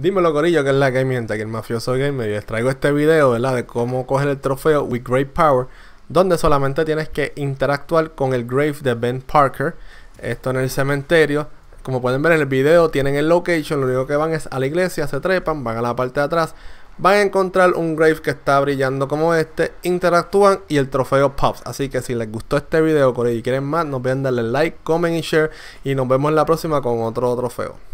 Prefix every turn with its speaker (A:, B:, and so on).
A: Dímelo Corillo, que es la que miente que el Mafioso Gamer y les traigo este video, ¿verdad? De cómo coger el trofeo With Great Power donde solamente tienes que interactuar con el grave de Ben Parker esto en el cementerio como pueden ver en el video tienen el location lo único que van es a la iglesia, se trepan, van a la parte de atrás van a encontrar un grave que está brillando como este interactúan y el trofeo pops así que si les gustó este video Corillo y quieren más no olviden darle like, comment y share y nos vemos en la próxima con otro trofeo